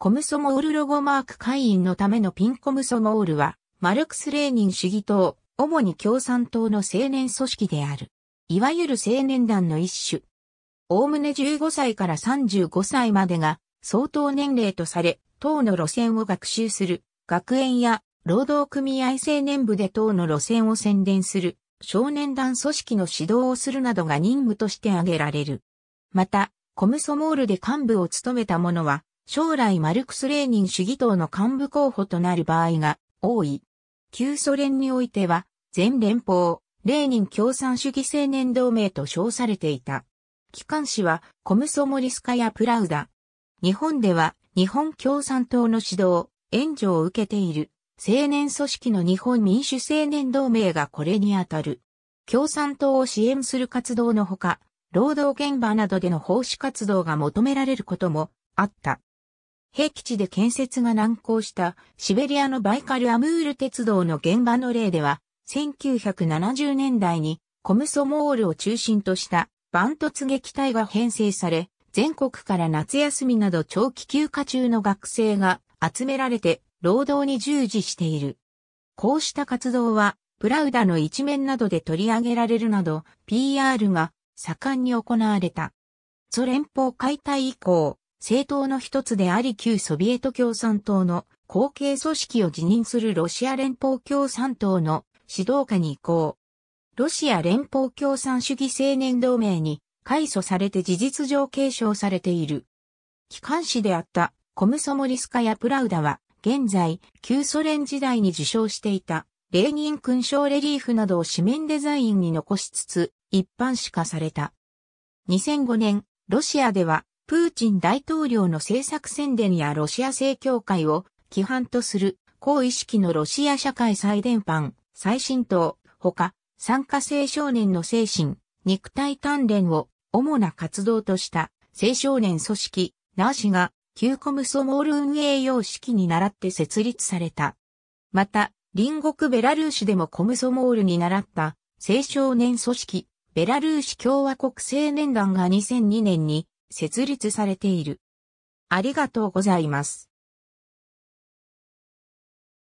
コムソモールロゴマーク会員のためのピンコムソモールは、マルクス・レーニン主義党、主に共産党の青年組織である。いわゆる青年団の一種。おおむね15歳から35歳までが、相当年齢とされ、党の路線を学習する、学園や労働組合青年部で党の路線を宣伝する、少年団組織の指導をするなどが任務として挙げられる。また、コムソモールで幹部を務めた者は、将来マルクス・レーニン主義党の幹部候補となる場合が多い。旧ソ連においては、全連邦、レーニン共産主義青年同盟と称されていた。機関紙は、コムソモリスカやプラウダ。日本では、日本共産党の指導、援助を受けている、青年組織の日本民主青年同盟がこれにあたる。共産党を支援する活動のほか、労働現場などでの奉仕活動が求められることもあった。平地で建設が難航したシベリアのバイカルアムール鉄道の現場の例では、1970年代にコムソモールを中心としたバン突撃隊が編成され、全国から夏休みなど長期休暇中の学生が集められて労働に従事している。こうした活動は、プラウダの一面などで取り上げられるなど、PR が盛んに行われた。ソ連邦解体以降、政党の一つであり旧ソビエト共産党の後継組織を辞任するロシア連邦共産党の指導下に移行。ロシア連邦共産主義青年同盟に改組されて事実上継承されている。機関誌であったコムソモリスカやプラウダは現在旧ソ連時代に受賞していたレーニン勲章レリーフなどを紙面デザインに残しつつ一般紙化された。2005年、ロシアではプーチン大統領の政策宣伝やロシア正教会を規範とする、高意識のロシア社会最伝播、最新党、ほか、参加青少年の精神、肉体鍛錬を主な活動とした青少年組織、ナーシが、旧コムソモール運営様式に倣って設立された。また、隣国ベラルーシでもコムソモールに倣った青少年組織、ベラルーシ共和国青年団が2002年に設立されている。ありがとうございます。